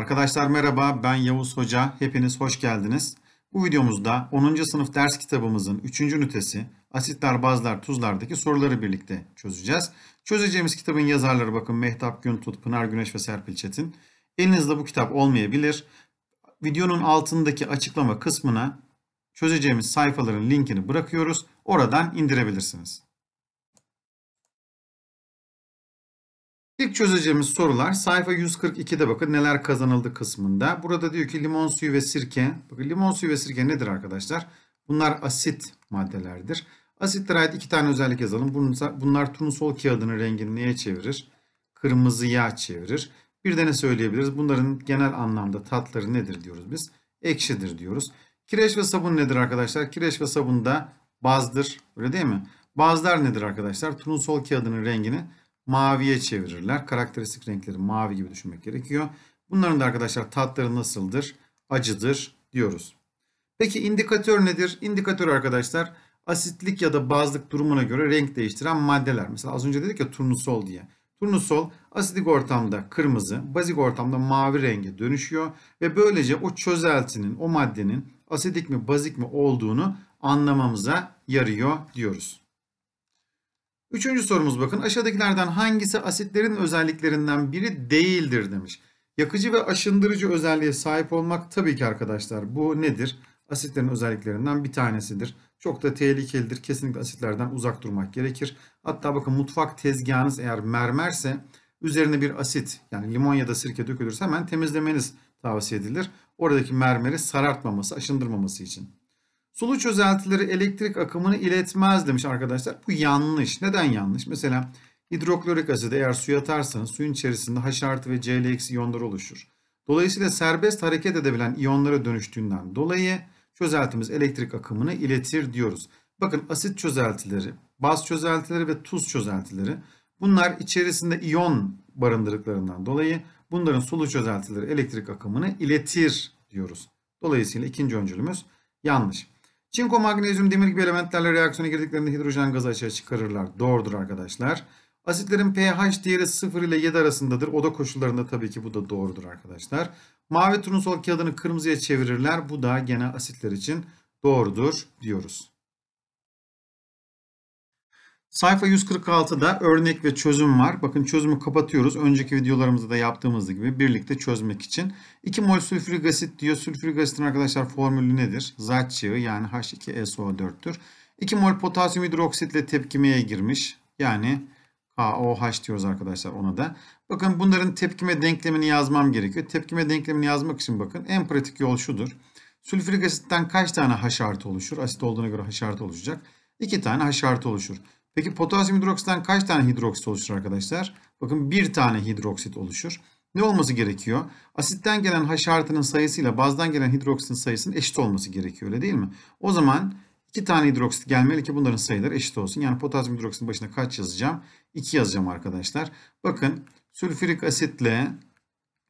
Arkadaşlar merhaba ben Yavuz Hoca. Hepiniz hoş geldiniz. Bu videomuzda 10. sınıf ders kitabımızın 3. ünitesi asitler, bazlar, tuzlardaki soruları birlikte çözeceğiz. Çözeceğimiz kitabın yazarları bakın Mehtap Güntut, Pınar Güneş ve Serpil Çetin. Elinizde bu kitap olmayabilir. Videonun altındaki açıklama kısmına çözeceğimiz sayfaların linkini bırakıyoruz. Oradan indirebilirsiniz. İlk çözeceğimiz sorular sayfa 142'de bakın neler kazanıldı kısmında. Burada diyor ki limon suyu ve sirke. Bakın limon suyu ve sirke nedir arkadaşlar? Bunlar asit maddelerdir. Asitlere ait iki tane özellik yazalım. Bunlar turnusol kağıdının rengini neye çevirir? Kırmızıya çevirir. Bir de ne söyleyebiliriz? Bunların genel anlamda tatları nedir diyoruz biz? Ekşidir diyoruz. Kireç ve sabun nedir arkadaşlar? Kireç ve sabun da bazdır. Öyle değil mi? Bazlar nedir arkadaşlar? Turnusol kağıdının rengini maviye çevirirler. Karakteristik renkleri mavi gibi düşünmek gerekiyor. Bunların da arkadaşlar tatları nasıldır? Acıdır diyoruz. Peki indikatör nedir? İndikatör arkadaşlar asitlik ya da bazlık durumuna göre renk değiştiren maddeler. Mesela az önce dedik ya turnusol diye. Turnusol asidik ortamda kırmızı, bazik ortamda mavi renge dönüşüyor ve böylece o çözeltinin, o maddenin asidik mi bazik mi olduğunu anlamamıza yarıyor diyoruz. Üçüncü sorumuz bakın aşağıdakilerden hangisi asitlerin özelliklerinden biri değildir demiş. Yakıcı ve aşındırıcı özelliğe sahip olmak tabii ki arkadaşlar bu nedir? Asitlerin özelliklerinden bir tanesidir. Çok da tehlikelidir. Kesinlikle asitlerden uzak durmak gerekir. Hatta bakın mutfak tezgahınız eğer mermerse üzerine bir asit yani limon ya da sirke dökülürse hemen temizlemeniz tavsiye edilir. Oradaki mermeri sarartmaması, aşındırmaması için. Sulu çözeltileri elektrik akımını iletmez demiş arkadaşlar. Bu yanlış. Neden yanlış? Mesela hidroklorik asit eğer suya atarsanız suyun içerisinde H artı ve Cl eksi iyonlar oluşur. Dolayısıyla serbest hareket edebilen iyonlara dönüştüğünden dolayı çözeltimiz elektrik akımını iletir diyoruz. Bakın asit çözeltileri, baz çözeltileri ve tuz çözeltileri bunlar içerisinde iyon barındırıklarından dolayı bunların sulu çözeltileri elektrik akımını iletir diyoruz. Dolayısıyla ikinci öncülümüz yanlış. Çinko, magnezyum, demir gibi elementlerle reaksiyona girdiklerinde hidrojen gazı açığa çıkarırlar. Doğrudur arkadaşlar. Asitlerin pH değeri 0 ile 7 arasındadır. Oda koşullarında tabii ki bu da doğrudur arkadaşlar. Mavi turnusol kağıdını kırmızıya çevirirler. Bu da gene asitler için doğrudur diyoruz. Sayfa 146'da örnek ve çözüm var. Bakın çözümü kapatıyoruz. Önceki videolarımızda da yaptığımız gibi birlikte çözmek için. 2 mol sülfürik asit diyor. Sülfürik asitin arkadaşlar formülü nedir? Zat yani H2SO4'tür. 2 mol potasyum hidroksitle tepkimeye girmiş. Yani KOH diyoruz arkadaşlar ona da. Bakın bunların tepkime denklemini yazmam gerekiyor. Tepkime denklemini yazmak için bakın en pratik yol şudur. Sülfürik asitten kaç tane H artı oluşur? Asit olduğuna göre H artı oluşacak. 2 tane H artı oluşur. Peki potasyum hidroksitten kaç tane hidroksit oluşur arkadaşlar? Bakın bir tane hidroksit oluşur. Ne olması gerekiyor? Asitten gelen H artının sayısıyla bazdan gelen hidroksitin sayısının eşit olması gerekiyor öyle değil mi? O zaman iki tane hidroksit gelmeli ki bunların sayıları eşit olsun. Yani potasyum hidroksitin başına kaç yazacağım? 2 yazacağım arkadaşlar. Bakın sülfürik asitle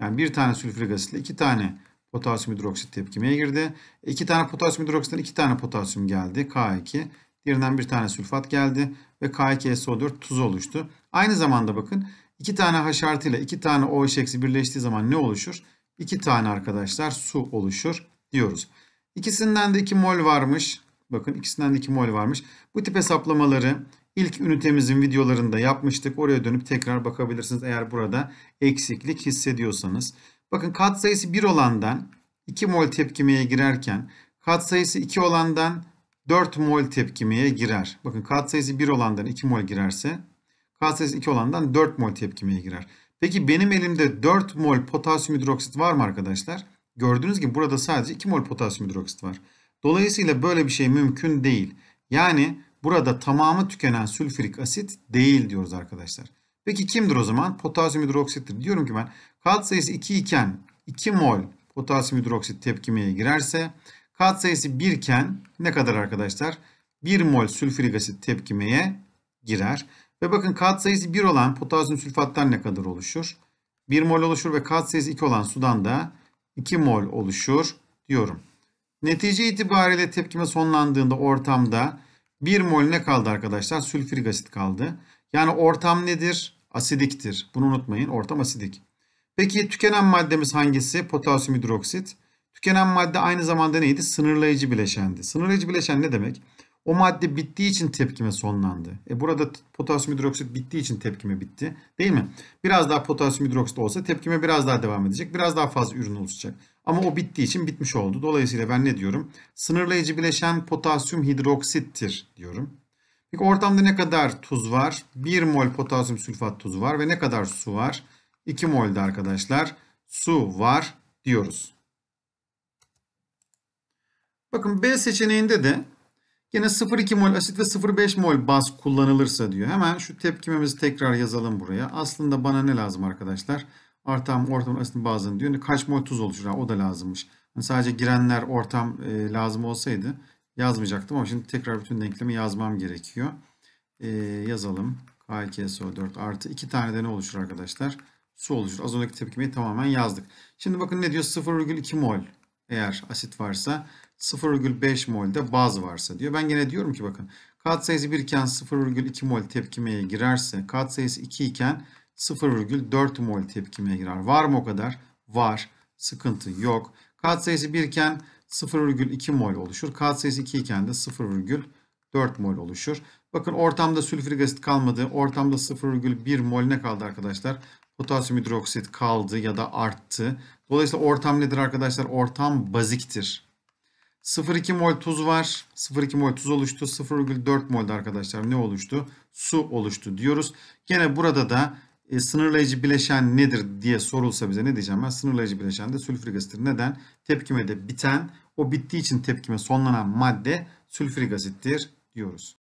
yani bir tane sülfürik asitle iki tane potasyum hidroksit tepkimeye girdi. E, iki tane potasyum hidroksitten iki tane potasyum geldi. K2. Diğerinden bir tane sülfat geldi ve k 4 tuz oluştu. Aynı zamanda bakın iki tane H artıyla iki tane OH eksi birleştiği zaman ne oluşur? İki tane arkadaşlar su oluşur diyoruz. İkisinden de 2 mol varmış. Bakın ikisinden de 2 mol varmış. Bu tip hesaplamaları ilk ünitemizin videolarında yapmıştık. Oraya dönüp tekrar bakabilirsiniz eğer burada eksiklik hissediyorsanız. Bakın katsayısı 1 olandan 2 mol tepkimeye girerken katsayısı 2 olandan 4 mol tepkimeye girer. Bakın katsayısı 1 olandan 2 mol girerse katsayısı 2 olandan 4 mol tepkimeye girer. Peki benim elimde 4 mol potasyum hidroksit var mı arkadaşlar? Gördüğünüz gibi burada sadece 2 mol potasyum hidroksit var. Dolayısıyla böyle bir şey mümkün değil. Yani burada tamamı tükenen sülfürik asit değil diyoruz arkadaşlar. Peki kimdir o zaman? Potasyum hidroksittir. Diyorum ki ben katsayısı 2 iken 2 mol potasyum hidroksit tepkimeye girerse Kat sayısı 1 iken ne kadar arkadaşlar? 1 mol sülfürik asit tepkimeye girer. Ve bakın kat sayısı 1 olan potasyum sülfatlar ne kadar oluşur? 1 mol oluşur ve kat sayısı 2 olan sudan da 2 mol oluşur diyorum. Netice itibariyle tepkime sonlandığında ortamda 1 mol ne kaldı arkadaşlar? Sülfürik asit kaldı. Yani ortam nedir? Asidiktir. Bunu unutmayın. Ortam asidik. Peki tükenen maddemiz hangisi? Potasyum hidroksit. Tükenen madde aynı zamanda neydi? Sınırlayıcı bileşendi. Sınırlayıcı bileşen ne demek? O madde bittiği için tepkime sonlandı. E burada potasyum hidroksit bittiği için tepkime bitti. Değil mi? Biraz daha potasyum hidroksit olsa tepkime biraz daha devam edecek. Biraz daha fazla ürün oluşacak. Ama o bittiği için bitmiş oldu. Dolayısıyla ben ne diyorum? Sınırlayıcı bileşen potasyum hidroksittir diyorum. Peki ortamda ne kadar tuz var? 1 mol potasyum sülfat tuzu var ve ne kadar su var? 2 mol'de arkadaşlar su var diyoruz. Bakın B seçeneğinde de yine 0,2 mol asit ve 0,5 mol baz kullanılırsa diyor. Hemen şu tepkimemizi tekrar yazalım buraya. Aslında bana ne lazım arkadaşlar? Artam, ortam, asitin bazını diyor. Kaç mol tuz oluşur? o da lazımmış. Yani sadece girenler ortam e, lazım olsaydı yazmayacaktım ama şimdi tekrar bütün denklemi yazmam gerekiyor. E, yazalım. KLKSO4 artı 2 tane de ne oluşur arkadaşlar? Su oluşur. Az önceki tepkimeyi tamamen yazdık. Şimdi bakın ne diyor? 0,2 mol eğer asit varsa 0,5 mol'de baz varsa diyor. Ben gene diyorum ki bakın katsayısı 1 iken 0,2 mol tepkimeye girerse katsayısı 2 iken 0,4 mol tepkimeye girer. Var mı o kadar? Var. Sıkıntı yok. Katsayısı 1 iken 0,2 mol oluşur. Katsayısı 2 iken de 0,4 mol oluşur. Bakın ortamda sülfürik asit kalmadı. Ortamda 0,1 mol ne kaldı arkadaşlar? Potasyum hidroksit kaldı ya da arttı. Dolayısıyla ortam nedir arkadaşlar? Ortam baziktir. 0,2 mol tuz var. 0,2 mol tuz oluştu. 0,4 mol'da arkadaşlar ne oluştu? Su oluştu diyoruz. Gene burada da e, sınırlayıcı bileşen nedir diye sorulsa bize ne diyeceğim ben? Sınırlayıcı bileşen de sülfürik asittir. Neden? Tepkimede biten, o bittiği için tepkime sonlanan madde sülfürik asittir diyoruz.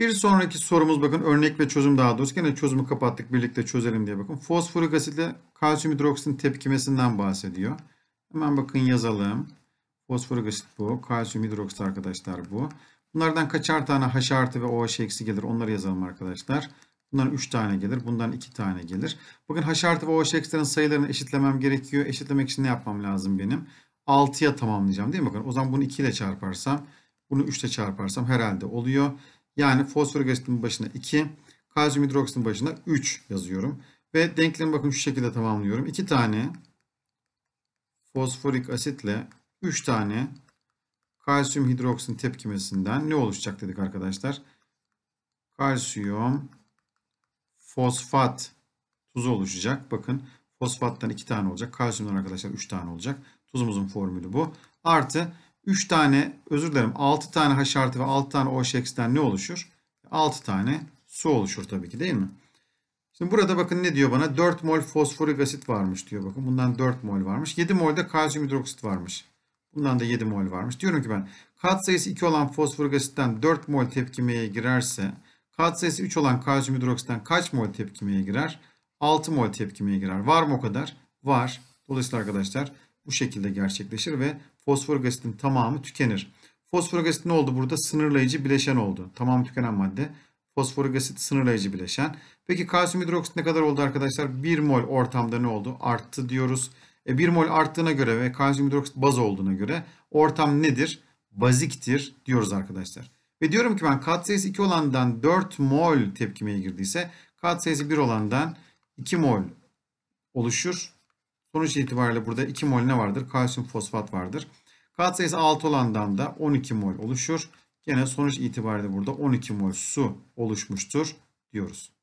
Bir sonraki sorumuz bakın örnek ve çözüm daha doğrusu. Gene çözümü kapattık birlikte çözelim diye bakın. Fosforik asitle kalsiyum hidroksitin tepkimesinden bahsediyor. Hemen bakın yazalım. Fosforik asit bu. Kalsiyum hidroksit arkadaşlar bu. Bunlardan kaçar tane H artı ve OH eksi gelir onları yazalım arkadaşlar. Bundan 3 tane gelir. Bundan 2 tane gelir. Bakın H artı ve OH eksilerin sayılarını eşitlemem gerekiyor. Eşitlemek için ne yapmam lazım benim? 6'ya tamamlayacağım değil mi? Bakın o zaman bunu 2 ile çarparsam, bunu 3 ile çarparsam herhalde oluyor. Yani fosforik asitin başına 2, kalsiyum hidroksitin başına 3 yazıyorum. Ve denklemi bakın şu şekilde tamamlıyorum. 2 tane fosforik asitle 3 tane kalsiyum hidroksin tepkimesinden ne oluşacak dedik arkadaşlar. Kalsiyum fosfat tuzu oluşacak. Bakın fosfattan 2 tane olacak. Kalsiyumdan arkadaşlar 3 tane olacak. Tuzumuzun formülü bu. Artı 3 tane özür dilerim 6 tane H artı ve 6 tane OH eksiden ne oluşur? 6 tane su oluşur tabii ki değil mi? Şimdi burada bakın ne diyor bana? 4 mol fosforik asit varmış diyor bakın. Bundan 4 mol varmış. 7 mol de kalsiyum hidroksit varmış. Bundan da 7 mol varmış. Diyorum ki ben katsayısı 2 olan fosforik asitten 4 mol tepkimeye girerse katsayısı 3 olan kalsiyum hidroksitten kaç mol tepkimeye girer? 6 mol tepkimeye girer. Var mı o kadar? Var. Dolayısıyla arkadaşlar bu şekilde gerçekleşir ve fosforik asitin tamamı tükenir. Fosforik asit ne oldu burada? Sınırlayıcı bileşen oldu. Tamamı tükenen madde. Fosforik asit sınırlayıcı bileşen. Peki kalsiyum hidroksit ne kadar oldu arkadaşlar? 1 mol ortamda ne oldu? Arttı diyoruz. E, 1 mol arttığına göre ve kalsiyum hidroksit baz olduğuna göre ortam nedir? Baziktir diyoruz arkadaşlar. Ve diyorum ki ben katsayısı 2 olandan 4 mol tepkimeye girdiyse katsayısı 1 olandan 2 mol oluşur. Sonuç itibariyle burada 2 mol ne vardır? Kalsiyum fosfat vardır. Katsayısı 6 olandan da 12 mol oluşur. Yine sonuç itibariyle burada 12 mol su oluşmuştur diyoruz.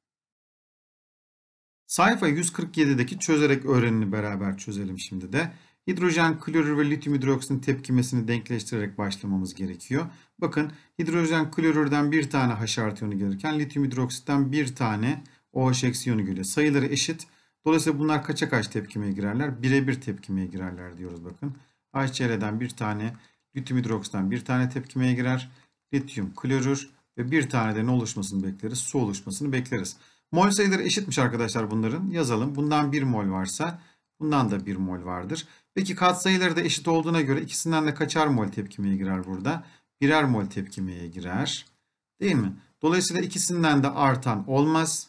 Sayfa 147'deki çözerek öğrenini beraber çözelim şimdi de. Hidrojen, klorür ve lityum hidroksitin tepkimesini denkleştirerek başlamamız gerekiyor. Bakın hidrojen klorürden bir tane H artı iyonu gelirken lityum hidroksitten bir tane OH eksi iyonu geliyor. Sayıları eşit. Dolayısıyla bunlar kaça kaç tepkimeye girerler? Birebir tepkimeye girerler diyoruz bakın. HCl'den bir tane, lityum hidroksitten bir tane tepkimeye girer. Lityum klorür ve bir tane de ne oluşmasını bekleriz? Su oluşmasını bekleriz. Mol sayıları eşitmiş arkadaşlar bunların. Yazalım. Bundan 1 mol varsa bundan da 1 mol vardır. Peki katsayıları da eşit olduğuna göre ikisinden de kaçar mol tepkimeye girer burada? Birer mol tepkimeye girer. Değil mi? Dolayısıyla ikisinden de artan olmaz.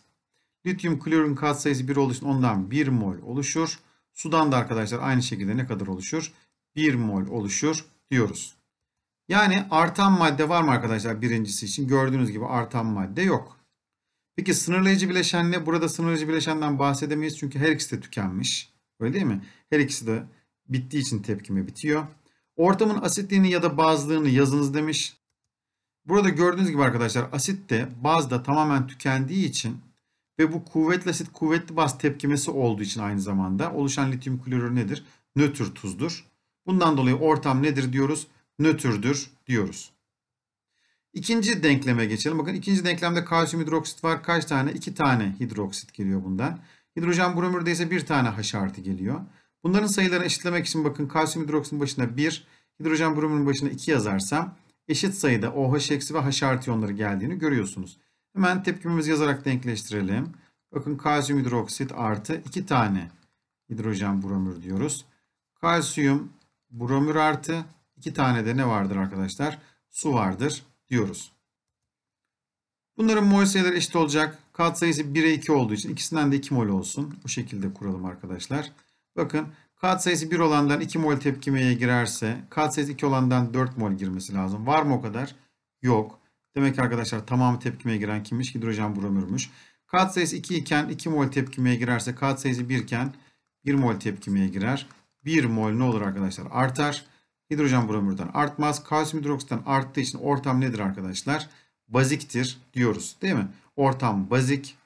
Lityum klorun katsayısı 1 olduğu için ondan 1 mol oluşur. Sudan da arkadaşlar aynı şekilde ne kadar oluşur? 1 mol oluşur diyoruz. Yani artan madde var mı arkadaşlar birincisi için? Gördüğünüz gibi artan madde yok. Peki sınırlayıcı bileşenle burada sınırlayıcı bileşenden bahsedemeyiz çünkü her ikisi de tükenmiş. Öyle değil mi? Her ikisi de bittiği için tepkime bitiyor. Ortamın asitliğini ya da bazlığını yazınız demiş. Burada gördüğünüz gibi arkadaşlar asit de baz da tamamen tükendiği için ve bu kuvvetli asit kuvvetli baz tepkimesi olduğu için aynı zamanda oluşan lityum klorür nedir? Nötr tuzdur. Bundan dolayı ortam nedir diyoruz? Nötrdür diyoruz. İkinci denkleme geçelim. Bakın ikinci denklemde kalsiyum hidroksit var. Kaç tane? İki tane hidroksit geliyor bundan. Hidrojen bromürde ise bir tane H artı geliyor. Bunların sayılarını eşitlemek için bakın kalsiyum hidroksitin başına 1, hidrojen bromürün başına 2 yazarsam eşit sayıda OH eksi ve H artı iyonları geldiğini görüyorsunuz. Hemen tepkimimizi yazarak denkleştirelim. Bakın kalsiyum hidroksit artı 2 tane hidrojen bromür diyoruz. Kalsiyum bromür artı 2 tane de ne vardır arkadaşlar? Su vardır diyoruz. Bunların mol sayıları eşit olacak. Kat sayısı 1'e 2 olduğu için ikisinden de 2 mol olsun. Bu şekilde kuralım arkadaşlar. Bakın kat sayısı 1 olandan 2 mol tepkimeye girerse kat sayısı 2 olandan 4 mol girmesi lazım. Var mı o kadar? Yok. Demek ki arkadaşlar tamamı tepkimeye giren kimmiş? Hidrojen bromürmüş. Kat sayısı 2 iken 2 mol tepkimeye girerse kat sayısı 1 iken 1 mol tepkimeye girer. 1 mol ne olur arkadaşlar? Artar. Hidrojen bromürden artmaz. Kalsiyum hidroksitten arttığı için ortam nedir arkadaşlar? Baziktir diyoruz değil mi? Ortam bazik.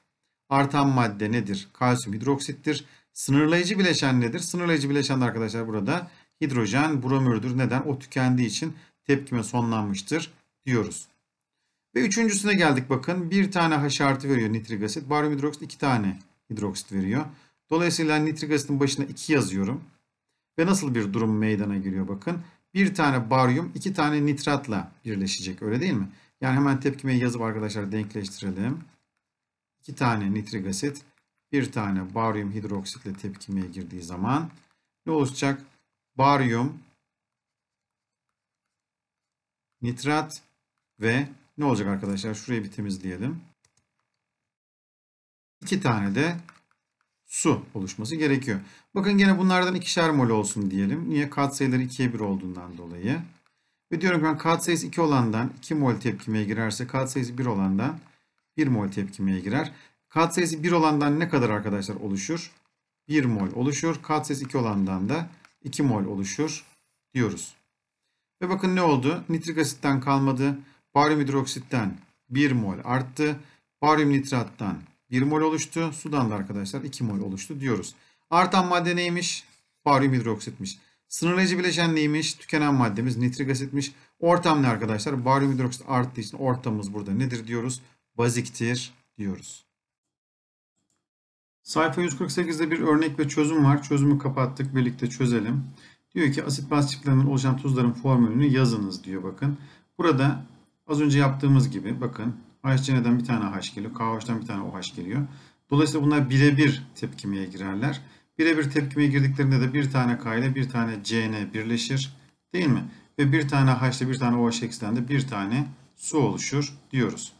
Artan madde nedir? Kalsiyum hidroksittir. Sınırlayıcı bileşen nedir? Sınırlayıcı bileşen de arkadaşlar burada hidrojen bromürdür. Neden? O tükendiği için tepkime sonlanmıştır diyoruz. Ve üçüncüsüne geldik bakın. Bir tane H artı veriyor nitrik asit. Baryum hidroksit iki tane hidroksit veriyor. Dolayısıyla nitrik asitin başına 2 yazıyorum. Ve nasıl bir durum meydana geliyor bakın. Bir tane baryum iki tane nitratla birleşecek öyle değil mi? Yani hemen tepkimeyi yazıp arkadaşlar denkleştirelim. İki tane nitrik asit bir tane baryum hidroksitle tepkimeye girdiği zaman ne oluşacak? Baryum nitrat ve ne olacak arkadaşlar? Şurayı bir temizleyelim. İki tane de su oluşması gerekiyor. Bakın gene bunlardan ikişer mol olsun diyelim. Niye? Katsayıları 2'ye 1 olduğundan dolayı. Ve diyorum ki ben katsayısı 2 olandan 2 mol tepkimeye girerse katsayısı 1 olandan 1 mol tepkimeye girer. Katsayısı 1 olandan ne kadar arkadaşlar oluşur? 1 mol oluşur. Katsayısı 2 olandan da 2 mol oluşur diyoruz. Ve bakın ne oldu? Nitrik asitten kalmadı. Baryum hidroksitten 1 mol arttı. Baryum nitrattan 1 mol oluştu. Sudan da arkadaşlar 2 mol oluştu diyoruz. Artan madde neymiş? Baryum hidroksitmiş. Sınırlayıcı bileşen neymiş? Tükenen maddemiz nitrik asitmiş. Ortam ne arkadaşlar? Baryum hidroksit arttığı için ortamımız burada nedir diyoruz? Baziktir diyoruz. Sayfa 148'de bir örnek ve çözüm var. Çözümü kapattık. Birlikte çözelim. Diyor ki asit baz çiftlerinin oluşan tuzların formülünü yazınız diyor bakın. Burada az önce yaptığımız gibi bakın AHCN'den bir tane H geliyor. KOH'dan bir tane OH geliyor. Dolayısıyla bunlar birebir tepkimeye girerler. Birebir tepkimeye girdiklerinde de bir tane K ile bir tane CN birleşir. Değil mi? Ve bir tane H ile bir tane OH eksiden de bir tane su oluşur diyoruz.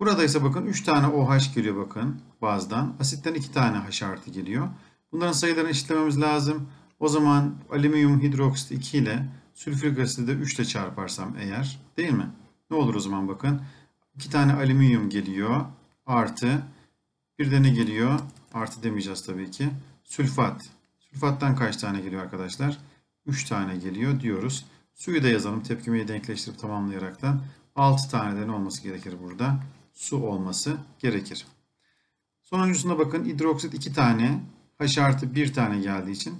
Burada ise bakın 3 tane OH geliyor bakın bazdan. Asitten 2 tane H artı geliyor. Bunların sayılarını eşitlememiz lazım. O zaman alüminyum hidroksit 2 ile sülfürik asidi de 3 ile çarparsam eğer değil mi? Ne olur o zaman bakın. 2 tane alüminyum geliyor. Artı bir de ne geliyor? Artı demeyeceğiz tabii ki. Sülfat. Sülfattan kaç tane geliyor arkadaşlar? 3 tane geliyor diyoruz. Suyu da yazalım. Tepkimeyi denkleştirip tamamlayarak da 6 tane de ne olması gerekir burada? Su olması gerekir. Sonuncusunda bakın hidroksit 2 tane, H artı 1 tane geldiği için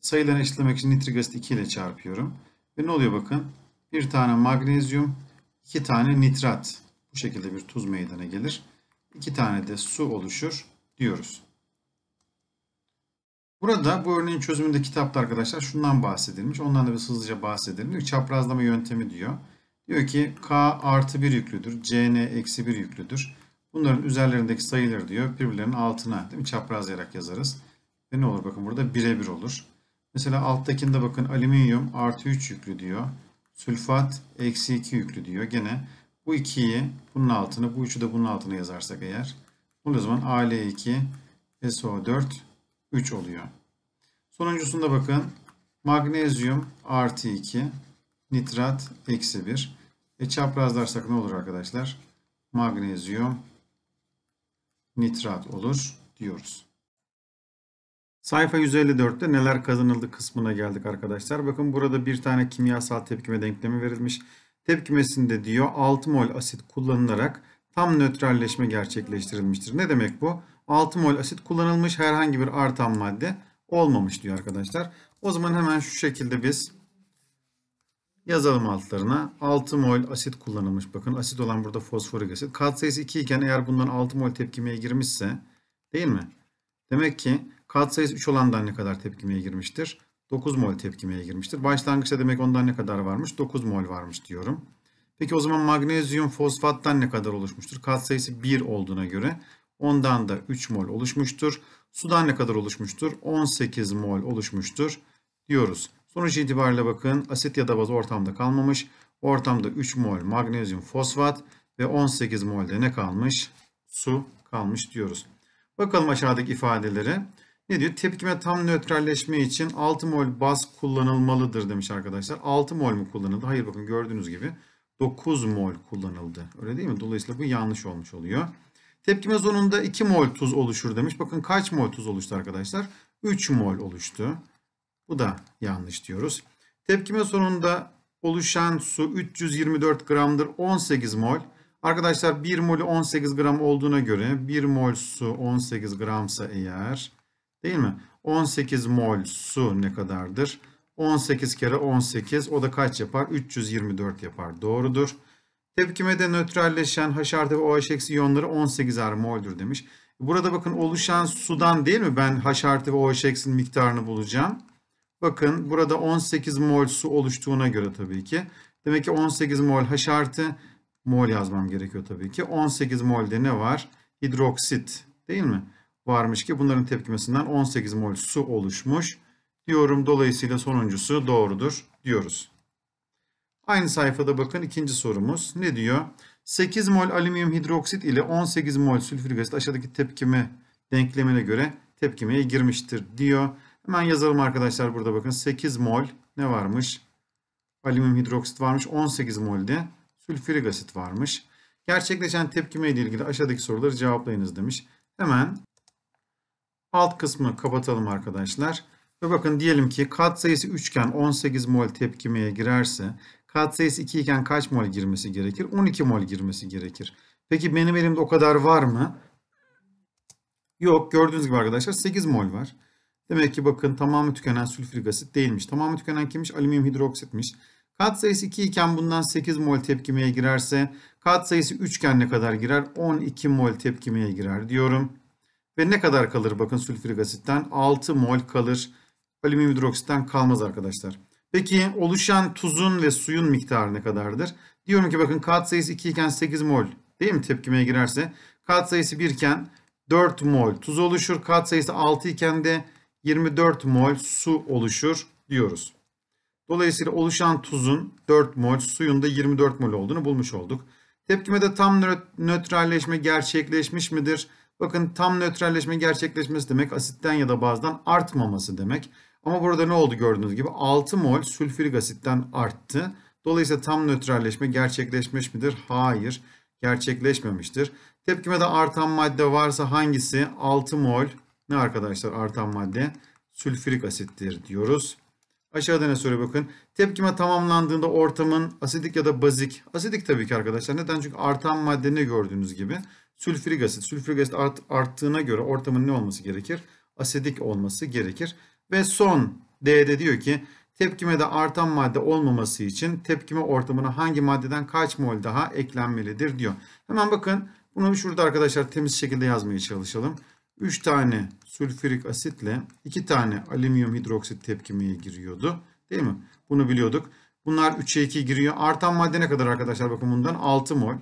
sayıları eşitlemek için nitrik asit 2 ile çarpıyorum. Ve ne oluyor bakın? 1 tane magnezyum, 2 tane nitrat bu şekilde bir tuz meydana gelir. İki tane de su oluşur diyoruz. Burada bu örneğin çözümünde kitapta arkadaşlar şundan bahsedilmiş. Ondan da bir hızlıca bahsedelim. çaprazlama yöntemi diyor. Diyor ki K artı 1 yüklüdür. CN eksi 1 yüklüdür. Bunların üzerlerindeki sayıları diyor birbirlerinin altına değil mi? çaprazlayarak yazarız. Ve ne olur bakın burada birebir olur. Mesela alttakinde bakın alüminyum artı 3 yüklü diyor. Sülfat eksi 2 yüklü diyor. Gene bu 2'yi bunun altına, bu 3'ü de bunun altına yazarsak eğer. O zaman AL2, SO4, 3 oluyor. Sonuncusunda bakın. Magnezyum artı 2, nitrat eksi 1. E çaprazlarsak ne olur arkadaşlar? Magnezyum nitrat olur diyoruz. Sayfa 154'te neler kazanıldı kısmına geldik arkadaşlar. Bakın burada bir tane kimyasal tepkime denklemi verilmiş tepkimesinde diyor 6 mol asit kullanılarak tam nötralleşme gerçekleştirilmiştir. Ne demek bu? 6 mol asit kullanılmış herhangi bir artan madde olmamış diyor arkadaşlar. O zaman hemen şu şekilde biz yazalım altlarına. 6 mol asit kullanılmış. Bakın asit olan burada fosforik asit. Katsayısı 2 iken eğer bundan 6 mol tepkimeye girmişse değil mi? Demek ki katsayısı 3 olandan ne kadar tepkimeye girmiştir? 9 mol tepkimeye girmiştir. Başlangıçta demek ondan ne kadar varmış? 9 mol varmış diyorum. Peki o zaman magnezyum fosfattan ne kadar oluşmuştur? Katsayısı 1 olduğuna göre ondan da 3 mol oluşmuştur. Sudan ne kadar oluşmuştur? 18 mol oluşmuştur diyoruz. Sonuç itibariyle bakın asit ya da baz ortamda kalmamış. Ortamda 3 mol magnezyum fosfat ve 18 molde ne kalmış? Su kalmış diyoruz. Bakalım aşağıdaki ifadelere. Ne diyor? Tepkime tam nötralleşme için 6 mol baz kullanılmalıdır demiş arkadaşlar. 6 mol mu kullanıldı? Hayır bakın gördüğünüz gibi 9 mol kullanıldı. Öyle değil mi? Dolayısıyla bu yanlış olmuş oluyor. Tepkime zonunda 2 mol tuz oluşur demiş. Bakın kaç mol tuz oluştu arkadaşlar? 3 mol oluştu. Bu da yanlış diyoruz. Tepkime sonunda oluşan su 324 gramdır 18 mol. Arkadaşlar 1 molü 18 gram olduğuna göre 1 mol su 18 gramsa eğer Değil mi? 18 mol su ne kadardır? 18 kere 18 o da kaç yapar? 324 yapar. Doğrudur. Tepkimede nötralleşen H artı ve OH iyonları 18'er moldür demiş. Burada bakın oluşan sudan değil mi ben H artı ve OH miktarını bulacağım. Bakın burada 18 mol su oluştuğuna göre tabii ki. Demek ki 18 mol H artı mol yazmam gerekiyor tabii ki. 18 molde ne var? Hidroksit değil mi? varmış ki bunların tepkimesinden 18 mol su oluşmuş diyorum. Dolayısıyla sonuncusu doğrudur diyoruz. Aynı sayfada bakın ikinci sorumuz ne diyor? 8 mol alüminyum hidroksit ile 18 mol sülfürik asit aşağıdaki tepkime denklemine göre tepkimeye girmiştir diyor. Hemen yazalım arkadaşlar burada bakın 8 mol ne varmış? Alüminyum hidroksit varmış 18 molde de sülfürik asit varmış. Gerçekleşen tepkime ile ilgili aşağıdaki soruları cevaplayınız demiş. Hemen Alt kısmı kapatalım arkadaşlar. Ve bakın diyelim ki katsayısı 3 iken 18 mol tepkimeye girerse katsayısı 2 iken kaç mol girmesi gerekir? 12 mol girmesi gerekir. Peki benim elimde o kadar var mı? Yok gördüğünüz gibi arkadaşlar 8 mol var. Demek ki bakın tamamı tükenen sülfürik asit değilmiş. Tamamı tükenen kimmiş? Alüminyum hidroksitmiş. Kat sayısı 2 iken bundan 8 mol tepkimeye girerse kat sayısı 3 iken ne kadar girer? 12 mol tepkimeye girer diyorum. Ve ne kadar kalır bakın sülfürik asitten? 6 mol kalır. Alüminyum hidroksitten kalmaz arkadaşlar. Peki oluşan tuzun ve suyun miktarı ne kadardır? Diyorum ki bakın kat sayısı 2 iken 8 mol değil mi tepkimeye girerse. Kat sayısı 1 iken 4 mol tuz oluşur. Kat sayısı 6 iken de 24 mol su oluşur diyoruz. Dolayısıyla oluşan tuzun 4 mol, suyun da 24 mol olduğunu bulmuş olduk. Tepkimede tam nötralleşme gerçekleşmiş midir? Bakın tam nötralleşme gerçekleşmesi demek asitten ya da bazdan artmaması demek. Ama burada ne oldu gördüğünüz gibi 6 mol sülfürik asitten arttı. Dolayısıyla tam nötralleşme gerçekleşmiş midir? Hayır gerçekleşmemiştir. Tepkime de artan madde varsa hangisi? 6 mol ne arkadaşlar artan madde? Sülfürik asittir diyoruz. Aşağıda ne soruyor bakın. Tepkime tamamlandığında ortamın asidik ya da bazik. Asidik tabii ki arkadaşlar. Neden? Çünkü artan madde ne gördüğünüz gibi Sülfürik asit. Sülfürik asit art, arttığına göre ortamın ne olması gerekir? Asidik olması gerekir. Ve son D'de diyor ki tepkimede artan madde olmaması için tepkime ortamına hangi maddeden kaç mol daha eklenmelidir diyor. Hemen bakın bunu şurada arkadaşlar temiz şekilde yazmaya çalışalım. 3 tane sülfürik asitle 2 tane alüminyum hidroksit tepkimeye giriyordu. Değil mi? Bunu biliyorduk. Bunlar 3'e 2 giriyor. Artan madde ne kadar arkadaşlar? Bakın bundan 6 mol.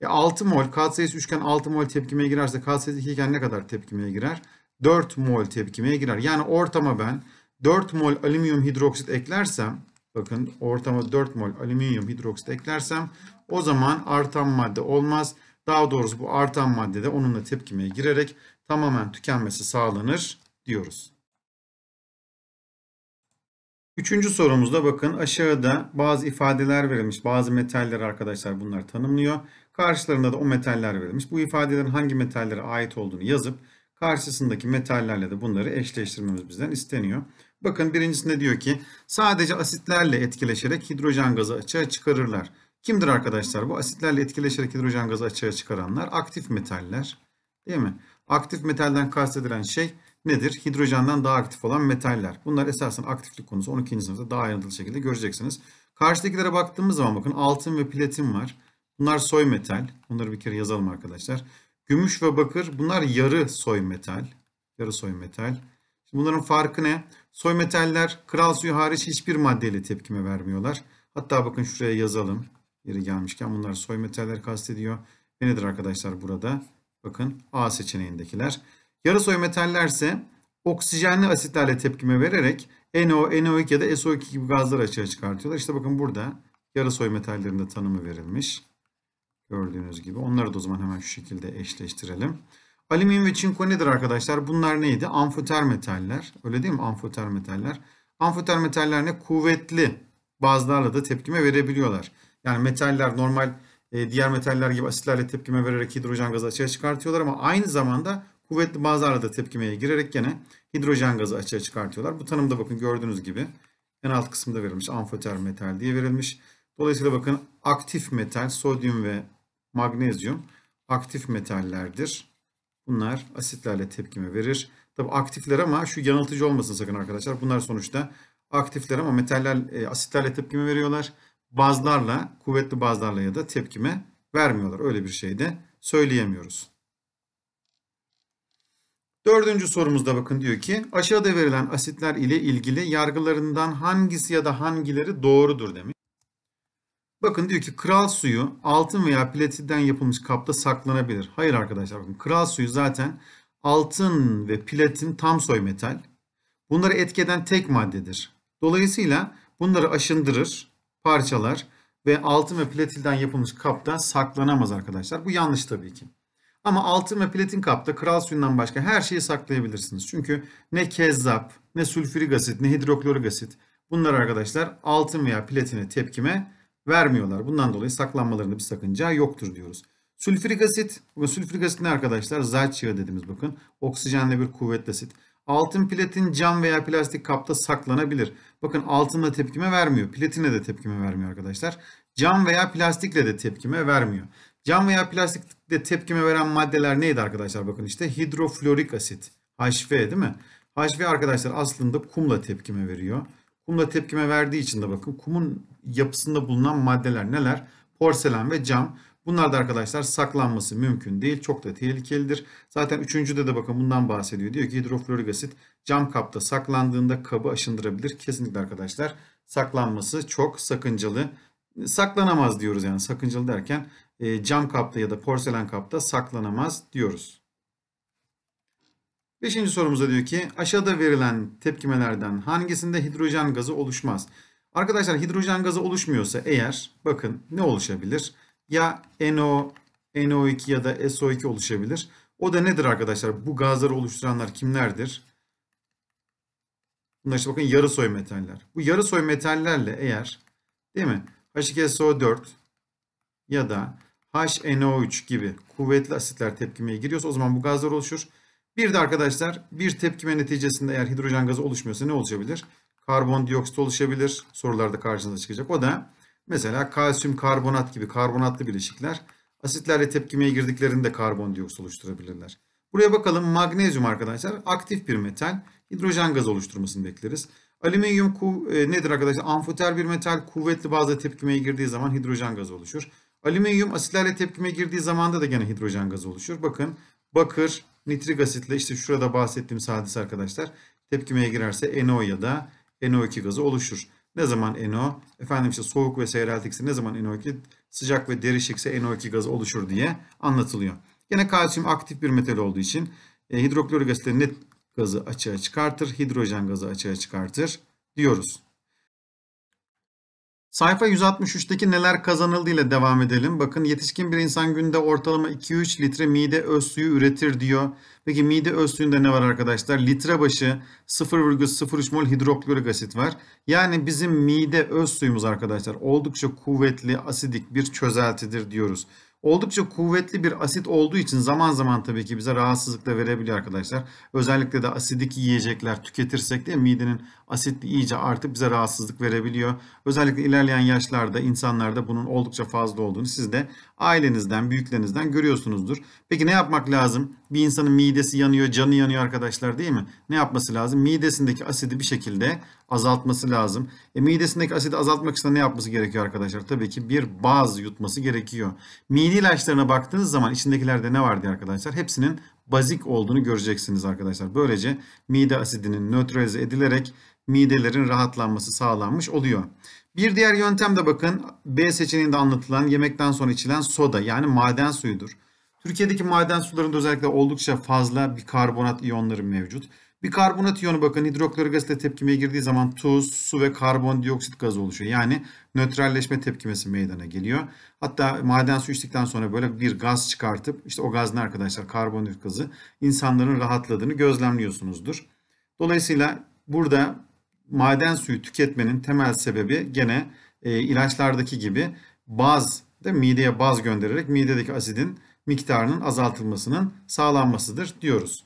E 6 mol katsayısı 3 6 mol tepkimeye girerse katsayısı 2 iken ne kadar tepkimeye girer? 4 mol tepkimeye girer. Yani ortama ben 4 mol alüminyum hidroksit eklersem bakın ortama 4 mol alüminyum hidroksit eklersem o zaman artan madde olmaz. Daha doğrusu bu artan madde de onunla tepkimeye girerek tamamen tükenmesi sağlanır diyoruz. Üçüncü sorumuzda bakın aşağıda bazı ifadeler verilmiş. Bazı metaller arkadaşlar bunlar tanımlıyor. Karşılarında da o metaller verilmiş. Bu ifadelerin hangi metallere ait olduğunu yazıp karşısındaki metallerle de bunları eşleştirmemiz bizden isteniyor. Bakın birincisinde diyor ki sadece asitlerle etkileşerek hidrojen gazı açığa çıkarırlar. Kimdir arkadaşlar bu? Asitlerle etkileşerek hidrojen gazı açığa çıkaranlar aktif metaller. Değil mi? Aktif metalden kastedilen şey nedir? Hidrojenden daha aktif olan metaller. Bunlar esasen aktiflik konusu 12. sınıfta daha ayrıntılı şekilde göreceksiniz. Karşıdakilere baktığımız zaman bakın altın ve platin var. Bunlar soy metal. Bunları bir kere yazalım arkadaşlar. Gümüş ve bakır bunlar yarı soy metal. Yarı soy metal. bunların farkı ne? Soy metaller kral suyu hariç hiçbir maddeyle tepkime vermiyorlar. Hatta bakın şuraya yazalım. Yeri gelmişken bunlar soy metaller kastediyor. Ve nedir arkadaşlar burada? Bakın A seçeneğindekiler. Yarı soy metallerse oksijenli asitlerle tepkime vererek NO, NO2 ya da SO2 gibi gazlar açığa çıkartıyorlar. İşte bakın burada yarı soy metallerinde tanımı verilmiş. Gördüğünüz gibi. Onları da o zaman hemen şu şekilde eşleştirelim. Alüminyum ve çinko nedir arkadaşlar? Bunlar neydi? Amfoter metaller. Öyle değil mi? Amfoter metaller. Amfoter metaller ne? Kuvvetli bazlarla da tepkime verebiliyorlar. Yani metaller normal e, diğer metaller gibi asitlerle tepkime vererek hidrojen gazı açığa çıkartıyorlar ama aynı zamanda kuvvetli bazlarla da tepkimeye girerek gene hidrojen gazı açığa çıkartıyorlar. Bu tanımda bakın gördüğünüz gibi en alt kısımda verilmiş amfoter metal diye verilmiş. Dolayısıyla bakın aktif metal, sodyum ve magnezyum aktif metallerdir. Bunlar asitlerle tepkime verir. Tabii aktifler ama şu yanıltıcı olmasın sakın arkadaşlar. Bunlar sonuçta aktifler ama metaller e, asitlerle tepkime veriyorlar. Bazlarla, kuvvetli bazlarla ya da tepkime vermiyorlar. Öyle bir şey de söyleyemiyoruz. Dördüncü sorumuzda bakın diyor ki aşağıda verilen asitler ile ilgili yargılarından hangisi ya da hangileri doğrudur demiş. Bakın diyor ki kral suyu altın veya platinden yapılmış kapta saklanabilir. Hayır arkadaşlar bakın kral suyu zaten altın ve platin tam soy metal. Bunları etkeden tek maddedir. Dolayısıyla bunları aşındırır, parçalar ve altın ve platinden yapılmış kapta saklanamaz arkadaşlar. Bu yanlış tabii ki. Ama altın ve platin kapta kral suyundan başka her şeyi saklayabilirsiniz. Çünkü ne kezzap, ne sülfürik asit, ne hidroklorik asit bunlar arkadaşlar altın veya platine tepkime vermiyorlar. Bundan dolayı saklanmalarında bir sakınca yoktur diyoruz. Sülfürik asit ve sülfürik asit ne arkadaşlar? Zayt yağı dediğimiz bakın. Oksijenle bir kuvvetli asit. Altın platin cam veya plastik kapta saklanabilir. Bakın altınla tepkime vermiyor. Platinle de tepkime vermiyor arkadaşlar. Cam veya plastikle de tepkime vermiyor. Cam veya plastikle tepkime veren maddeler neydi arkadaşlar? Bakın işte hidroflorik asit. HF, değil mi? HF arkadaşlar aslında kumla tepkime veriyor. Kumla tepkime verdiği için de bakın kumun yapısında bulunan maddeler neler? Porselen ve cam. Bunlar da arkadaşlar saklanması mümkün değil. Çok da tehlikelidir. Zaten üçüncüde de bakın bundan bahsediyor. Diyor ki hidroflorik asit cam kapta saklandığında kabı aşındırabilir. Kesinlikle arkadaşlar saklanması çok sakıncalı. Saklanamaz diyoruz yani sakıncalı derken e, cam kapta ya da porselen kapta saklanamaz diyoruz. Beşinci sorumuzda diyor ki aşağıda verilen tepkimelerden hangisinde hidrojen gazı oluşmaz? Arkadaşlar hidrojen gazı oluşmuyorsa eğer bakın ne oluşabilir? Ya NO, NO2 ya da SO2 oluşabilir. O da nedir arkadaşlar? Bu gazları oluşturanlar kimlerdir? Bunlar işte bakın yarı soy metaller. Bu yarı soy metallerle eğer değil mi? H2SO4 ya da HNO3 gibi kuvvetli asitler tepkimeye giriyorsa o zaman bu gazlar oluşur. Bir de arkadaşlar bir tepkime neticesinde eğer hidrojen gazı oluşmuyorsa ne oluşabilir? Karbondioksit oluşabilir. Sorularda karşınıza çıkacak. O da mesela kalsiyum karbonat gibi karbonatlı bileşikler asitlerle tepkimeye girdiklerinde karbondioksit oluşturabilirler. Buraya bakalım magnezyum arkadaşlar aktif bir metal. Hidrojen gazı oluşturmasını bekleriz. Alüminyum e, nedir arkadaşlar? Amfoter bir metal kuvvetli bazda tepkimeye girdiği zaman hidrojen gazı oluşur. Alüminyum asitlerle tepkime girdiği zamanda da gene hidrojen gazı oluşur. Bakın bakır, Nitrik asitle işte şurada bahsettiğim hadis arkadaşlar tepkimeye girerse NO ya da NO2 gazı oluşur. Ne zaman NO? Efendim işte soğuk ve seyreltikse ne zaman NO2? Sıcak ve derişikse NO2 gazı oluşur diye anlatılıyor. Yine kalsiyum aktif bir metal olduğu için e, hidroklorik asitle net gazı açığa çıkartır, hidrojen gazı açığa çıkartır diyoruz. Sayfa 163'teki neler kazanıldı ile devam edelim. Bakın yetişkin bir insan günde ortalama 2-3 litre mide öz suyu üretir diyor. Peki mide öz suyunda ne var arkadaşlar? Litre başı 0,03 mol hidroklorik asit var. Yani bizim mide öz suyumuz arkadaşlar oldukça kuvvetli asidik bir çözeltidir diyoruz. Oldukça kuvvetli bir asit olduğu için zaman zaman tabii ki bize rahatsızlık da verebiliyor arkadaşlar. Özellikle de asidik yiyecekler tüketirsek de midenin asitli iyice artıp bize rahatsızlık verebiliyor. Özellikle ilerleyen yaşlarda insanlarda bunun oldukça fazla olduğunu siz de ailenizden, büyüklerinizden görüyorsunuzdur. Peki ne yapmak lazım? Bir insanın midesi yanıyor, canı yanıyor arkadaşlar değil mi? Ne yapması lazım? Midesindeki asidi bir şekilde azaltması lazım. E, midesindeki asidi azaltmak için ne yapması gerekiyor arkadaşlar? Tabii ki bir baz yutması gerekiyor. Mide ilaçlarına baktığınız zaman içindekilerde ne var diye arkadaşlar? Hepsinin bazik olduğunu göreceksiniz arkadaşlar. Böylece mide asidinin nötralize edilerek midelerin rahatlanması sağlanmış oluyor. Bir diğer yöntem de bakın B seçeneğinde anlatılan yemekten sonra içilen soda yani maden suyudur. Türkiye'deki maden sularında özellikle oldukça fazla bir karbonat iyonları mevcut. Bir karbonat iyonu bakın hidroklorik asitle tepkimeye girdiği zaman tuz, su ve karbondioksit gazı oluşuyor. Yani nötralleşme tepkimesi meydana geliyor. Hatta maden su içtikten sonra böyle bir gaz çıkartıp işte o gaz ne arkadaşlar karbondioksit gazı insanların rahatladığını gözlemliyorsunuzdur. Dolayısıyla burada maden suyu tüketmenin temel sebebi gene e, ilaçlardaki gibi baz de mideye baz göndererek midedeki asidin miktarının azaltılmasının sağlanmasıdır diyoruz.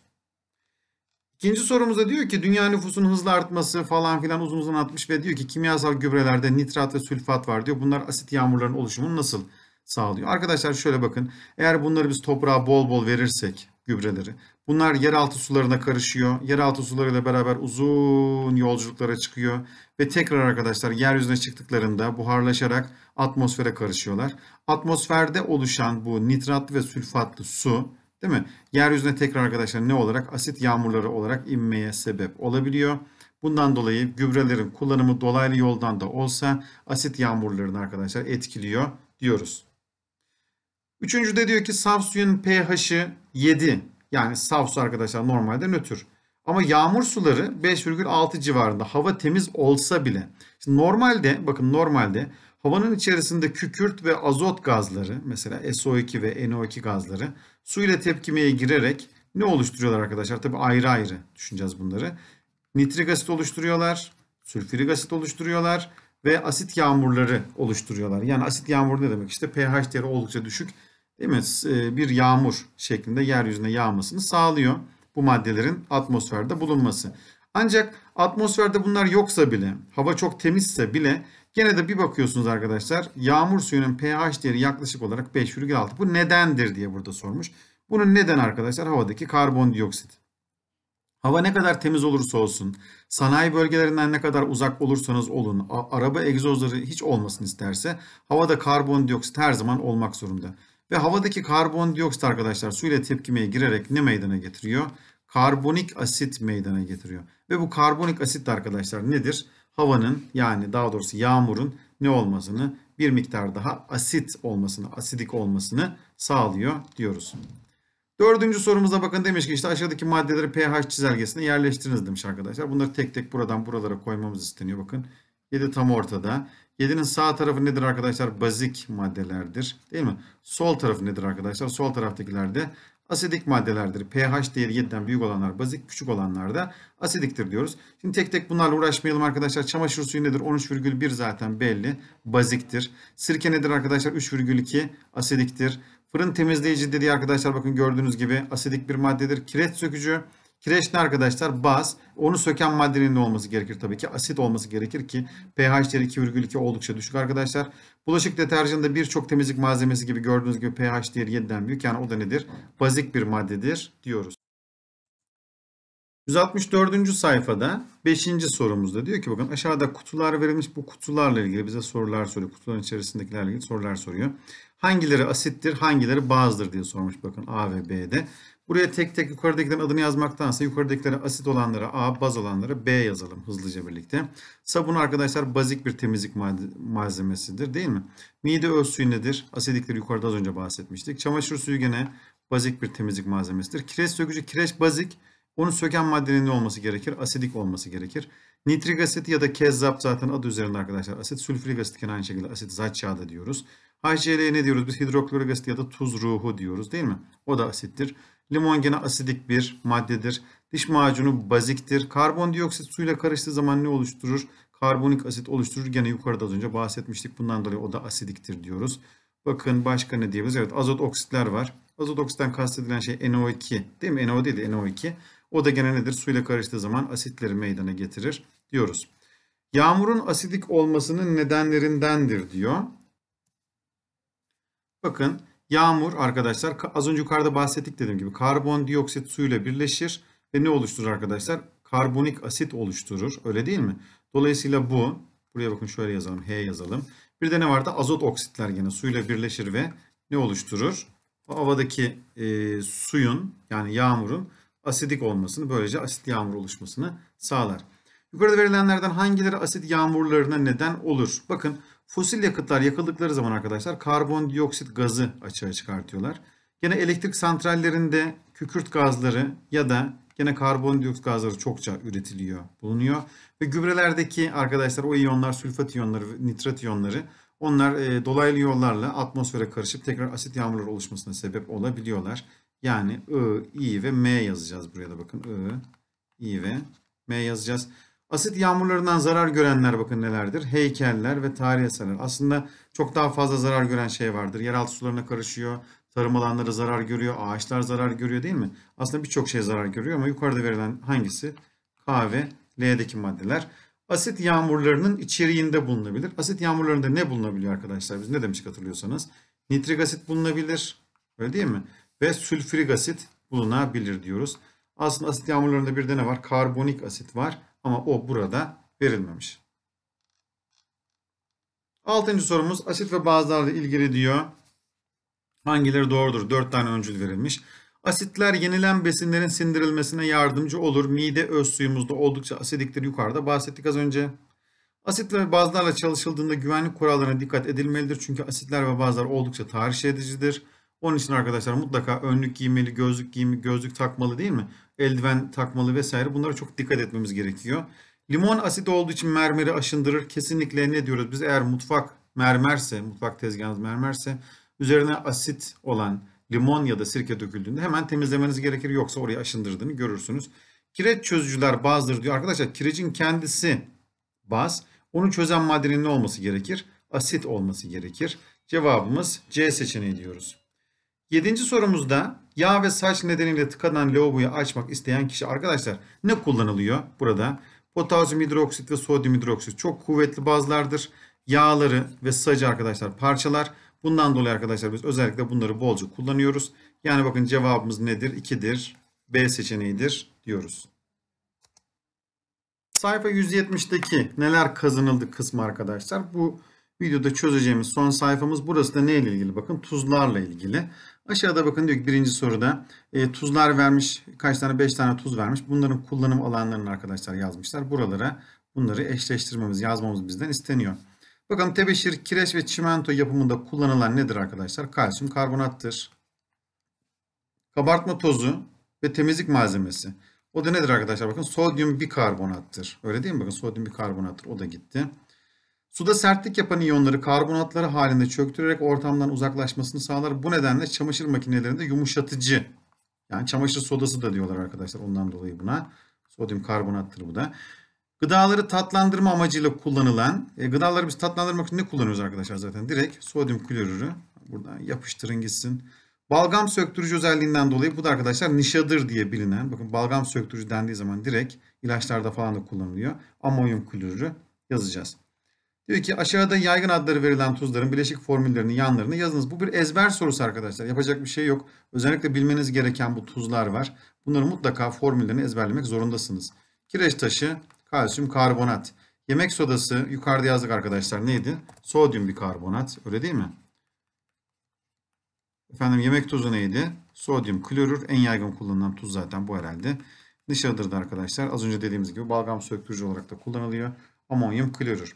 İkinci sorumuzda diyor ki dünya nüfusunun hızlı artması falan filan uzun uzun atmış ve diyor ki kimyasal gübrelerde nitrat ve sülfat var diyor. Bunlar asit yağmurların oluşumunu nasıl sağlıyor? Arkadaşlar şöyle bakın eğer bunları biz toprağa bol bol verirsek gübreleri. Bunlar yeraltı sularına karışıyor. Yeraltı sularıyla beraber uzun yolculuklara çıkıyor. Ve tekrar arkadaşlar yeryüzüne çıktıklarında buharlaşarak atmosfere karışıyorlar. Atmosferde oluşan bu nitratlı ve sülfatlı su değil mi? Yeryüzüne tekrar arkadaşlar ne olarak? Asit yağmurları olarak inmeye sebep olabiliyor. Bundan dolayı gübrelerin kullanımı dolaylı yoldan da olsa asit yağmurlarını arkadaşlar etkiliyor diyoruz. Üçüncü de diyor ki saf suyun pH'i 7. Yani saf su arkadaşlar normalde nötr. Ama yağmur suları 5,6 civarında hava temiz olsa bile. Şimdi normalde bakın normalde havanın içerisinde kükürt ve azot gazları mesela SO2 ve NO2 gazları su ile tepkimeye girerek ne oluşturuyorlar arkadaşlar? Tabi ayrı ayrı düşüneceğiz bunları. Nitrik asit oluşturuyorlar, sülfürik asit oluşturuyorlar ve asit yağmurları oluşturuyorlar. Yani asit yağmuru ne demek? İşte pH değeri oldukça düşük değil mi? E, bir yağmur şeklinde yeryüzüne yağmasını sağlıyor bu maddelerin atmosferde bulunması. Ancak atmosferde bunlar yoksa bile, hava çok temizse bile gene de bir bakıyorsunuz arkadaşlar yağmur suyunun pH değeri yaklaşık olarak 5,6. Bu nedendir diye burada sormuş. Bunun neden arkadaşlar havadaki karbondioksit. Hava ne kadar temiz olursa olsun, sanayi bölgelerinden ne kadar uzak olursanız olun, araba egzozları hiç olmasın isterse havada karbondioksit her zaman olmak zorunda. Ve havadaki karbondioksit arkadaşlar su ile tepkimeye girerek ne meydana getiriyor? Karbonik asit meydana getiriyor. Ve bu karbonik asit arkadaşlar nedir? Havanın yani daha doğrusu yağmurun ne olmasını bir miktar daha asit olmasını, asidik olmasını sağlıyor diyoruz. Dördüncü sorumuza bakın demiş ki işte aşağıdaki maddeleri pH çizelgesine yerleştiriniz demiş arkadaşlar. Bunları tek tek buradan buralara koymamız isteniyor bakın. 7 tam ortada. 7'nin sağ tarafı nedir arkadaşlar? Bazik maddelerdir. Değil mi? Sol tarafı nedir arkadaşlar? Sol taraftakiler de asidik maddelerdir. pH değeri 7'den büyük olanlar bazik, küçük olanlar da asidiktir diyoruz. Şimdi tek tek bunlarla uğraşmayalım arkadaşlar. Çamaşır suyu nedir? 13,1 zaten belli. Baziktir. Sirke nedir arkadaşlar? 3,2 asidiktir. Fırın temizleyici dediği arkadaşlar bakın gördüğünüz gibi asidik bir maddedir. Kireç sökücü Kireç ne arkadaşlar? Baz. Onu söken maddenin de olması gerekir tabii ki? Asit olması gerekir ki pH değeri 2,2 oldukça düşük arkadaşlar. Bulaşık deterjanında birçok temizlik malzemesi gibi gördüğünüz gibi pH değeri 7'den büyük. Yani o da nedir? Bazik bir maddedir diyoruz. 164. sayfada 5. sorumuzda diyor ki bakın aşağıda kutular verilmiş. Bu kutularla ilgili bize sorular soruyor. Kutuların içerisindekilerle ilgili sorular soruyor. Hangileri asittir, hangileri bazdır diye sormuş bakın A ve B'de. Buraya tek tek yukarıdakilerin adını yazmaktansa yukarıdakilere asit olanlara A, baz olanlara B yazalım hızlıca birlikte. Sabun arkadaşlar bazik bir temizlik malzemesidir değil mi? Mide öz suyu nedir? Asidikleri yukarıda az önce bahsetmiştik. Çamaşır suyu gene bazik bir temizlik malzemesidir. Kireç sökücü, kireç bazik. Onu söken maddenin ne olması gerekir? Asidik olması gerekir. Nitrik asit ya da kezzap zaten adı üzerinde arkadaşlar. Asit, sülfürik asit aynı şekilde asit Zat yağı da diyoruz. HCL ne diyoruz? Biz hidroklorik asit ya da tuz ruhu diyoruz değil mi? O da asittir. Limon gene asidik bir maddedir. Diş macunu baziktir. Karbondioksit suyla karıştığı zaman ne oluşturur? Karbonik asit oluşturur. Gene yukarıda az önce bahsetmiştik. Bundan dolayı o da asidiktir diyoruz. Bakın başka ne diyebiliriz? Evet azot oksitler var. Azot oksitten kastedilen şey NO2 değil mi? NO değil de NO2. O da gene nedir? Suyla karıştığı zaman asitleri meydana getirir diyoruz. Yağmurun asidik olmasının nedenlerindendir diyor. Bakın yağmur arkadaşlar az önce yukarıda bahsettik dediğim gibi karbondioksit suyuyla birleşir ve ne oluşturur arkadaşlar? Karbonik asit oluşturur öyle değil mi? Dolayısıyla bu buraya bakın şöyle yazalım H yazalım. Bir de ne vardı? Azot oksitler gene suyla birleşir ve ne oluşturur? O havadaki e, suyun yani yağmurun asidik olmasını böylece asit yağmur oluşmasını sağlar. Yukarıda verilenlerden hangileri asit yağmurlarına neden olur? Bakın Fosil yakıtlar yakıldıkları zaman arkadaşlar karbondioksit gazı açığa çıkartıyorlar. Yine elektrik santrallerinde kükürt gazları ya da yine karbondioksit gazları çokça üretiliyor, bulunuyor. Ve gübrelerdeki arkadaşlar o iyonlar, sülfat iyonları, nitrat iyonları onlar e, dolaylı yollarla atmosfere karışıp tekrar asit yağmurları oluşmasına sebep olabiliyorlar. Yani I, I ve M yazacağız buraya da bakın. I, I ve M yazacağız. Asit yağmurlarından zarar görenler bakın nelerdir? Heykeller ve tarih eserleri. Aslında çok daha fazla zarar gören şey vardır. Yeraltı sularına karışıyor, tarım alanları zarar görüyor, ağaçlar zarar görüyor değil mi? Aslında birçok şey zarar görüyor ama yukarıda verilen hangisi? K ve L'deki maddeler. Asit yağmurlarının içeriğinde bulunabilir. Asit yağmurlarında ne bulunabiliyor arkadaşlar? Biz ne demiştik hatırlıyorsanız? Nitrik asit bulunabilir. Öyle değil mi? Ve sülfürik asit bulunabilir diyoruz. Aslında asit yağmurlarında bir de ne var? Karbonik asit var ama o burada verilmemiş. Altıncı sorumuz asit ve bazlarla ilgili diyor. Hangileri doğrudur? dört tane öncül verilmiş. Asitler yenilen besinlerin sindirilmesine yardımcı olur. Mide öz suyumuzda oldukça asidiktir. Yukarıda bahsettik az önce. Asitler ve bazlarla çalışıldığında güvenlik kurallarına dikkat edilmelidir. Çünkü asitler ve bazlar oldukça tahriş edicidir. Onun için arkadaşlar mutlaka önlük giymeli, gözlük giyimi, gözlük takmalı değil mi? Eldiven takmalı vesaire. Bunlara çok dikkat etmemiz gerekiyor. Limon asit olduğu için mermeri aşındırır. Kesinlikle ne diyoruz? Biz eğer mutfak mermerse, mutfak tezgahınız mermerse üzerine asit olan limon ya da sirke döküldüğünde hemen temizlemeniz gerekir. Yoksa oraya aşındırdığını görürsünüz. Kireç çözücüler bazdır diyor. Arkadaşlar kirecin kendisi baz. Onu çözen maddenin ne olması gerekir? Asit olması gerekir. Cevabımız C seçeneği diyoruz. Yedinci sorumuzda yağ ve saç nedeniyle tıkanan lavaboyu açmak isteyen kişi arkadaşlar ne kullanılıyor burada? Potasyum hidroksit ve sodyum hidroksit çok kuvvetli bazlardır. Yağları ve sacı arkadaşlar parçalar. Bundan dolayı arkadaşlar biz özellikle bunları bolca kullanıyoruz. Yani bakın cevabımız nedir? 2'dir. B seçeneğidir diyoruz. Sayfa 170'deki neler kazanıldı kısmı arkadaşlar. Bu Videoda çözeceğimiz son sayfamız burası da neyle ilgili? Bakın tuzlarla ilgili. Aşağıda bakın diyor ki birinci soruda e, tuzlar vermiş. Kaç tane? beş tane tuz vermiş. Bunların kullanım alanlarını arkadaşlar yazmışlar. Buralara bunları eşleştirmemiz, yazmamız bizden isteniyor. Bakın, tebeşir, kireç ve çimento yapımında kullanılan nedir arkadaşlar? Kalsiyum karbonattır. Kabartma tozu ve temizlik malzemesi. O da nedir arkadaşlar? Bakın sodyum bikarbonattır. Öyle değil mi? Bakın sodyum bikarbonattır. O da gitti. Suda sertlik yapan iyonları karbonatları halinde çöktürerek ortamdan uzaklaşmasını sağlar. Bu nedenle çamaşır makinelerinde yumuşatıcı yani çamaşır sodası da diyorlar arkadaşlar ondan dolayı buna. Sodyum karbonattır bu da. Gıdaları tatlandırma amacıyla kullanılan, e, gıdaları biz tatlandırmak için ne kullanıyoruz arkadaşlar zaten? Direkt sodyum klorürü buradan yapıştırın gitsin. Balgam söktürücü özelliğinden dolayı bu da arkadaşlar nişadır diye bilinen. Bakın balgam söktürücü dendiği zaman direkt ilaçlarda falan da kullanılıyor. Amonyum klorürü yazacağız. Diyor ki aşağıda yaygın adları verilen tuzların bileşik formüllerinin yanlarını yazınız. Bu bir ezber sorusu arkadaşlar. Yapacak bir şey yok. Özellikle bilmeniz gereken bu tuzlar var. Bunları mutlaka formüllerini ezberlemek zorundasınız. Kireç taşı, kalsiyum karbonat. Yemek sodası yukarıda yazdık arkadaşlar. Neydi? Sodyum bikarbonat. Öyle değil mi? Efendim yemek tuzu neydi? Sodyum klorür en yaygın kullanılan tuz zaten bu herhalde. Nişadır'da arkadaşlar az önce dediğimiz gibi balgam söktürücü olarak da kullanılıyor. Amonyum klorür.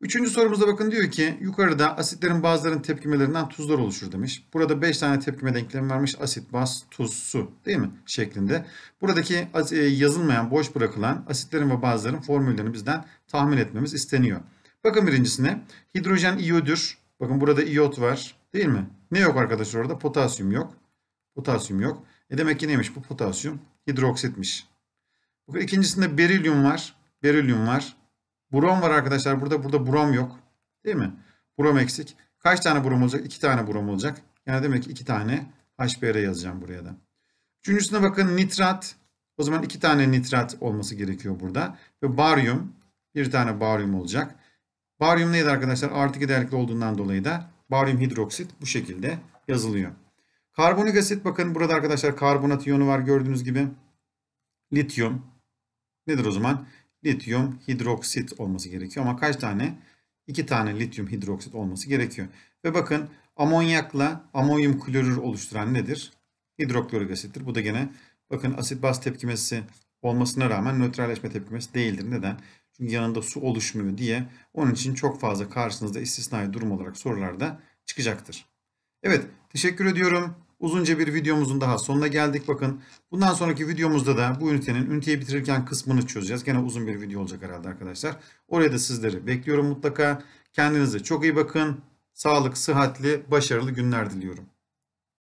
Üçüncü sorumuzda bakın diyor ki yukarıda asitlerin bazılarının tepkimelerinden tuzlar oluşur demiş. Burada 5 tane tepkime denklemi vermiş. Asit, baz, tuz, su değil mi? Şeklinde. Buradaki e, yazılmayan, boş bırakılan asitlerin ve bazıların formüllerini bizden tahmin etmemiz isteniyor. Bakın birincisine hidrojen iyodür. Bakın burada iyot var değil mi? Ne yok arkadaşlar orada? Potasyum yok. Potasyum yok. E demek ki neymiş bu potasyum? Hidroksitmiş. Bakın ikincisinde berilyum var. Berilyum var. Brom var arkadaşlar burada. Burada brom yok. Değil mi? Brom eksik. Kaç tane brom olacak? İki tane brom olacak. Yani demek ki iki tane HBr yazacağım buraya da. Üçüncüsüne bakın nitrat. O zaman iki tane nitrat olması gerekiyor burada. Ve baryum. Bir tane baryum olacak. Baryum neydi arkadaşlar? Artık 2 olduğundan dolayı da baryum hidroksit bu şekilde yazılıyor. Karbonik asit bakın burada arkadaşlar karbonat iyonu var gördüğünüz gibi. Lityum. Nedir o zaman? lityum hidroksit olması gerekiyor. Ama kaç tane? 2 tane lityum hidroksit olması gerekiyor. Ve bakın amonyakla amonyum klorür oluşturan nedir? Hidroklorik asittir. Bu da gene bakın asit baz tepkimesi olmasına rağmen nötralleşme tepkimesi değildir. Neden? Çünkü yanında su oluşmuyor diye. Onun için çok fazla karşınızda istisnai durum olarak sorularda çıkacaktır. Evet teşekkür ediyorum. Uzunca bir videomuzun daha sonuna geldik. Bakın bundan sonraki videomuzda da bu ünitenin üniteyi bitirirken kısmını çözeceğiz. Gene uzun bir video olacak herhalde arkadaşlar. Oraya da sizleri bekliyorum mutlaka. Kendinize çok iyi bakın. Sağlık, sıhhatli, başarılı günler diliyorum.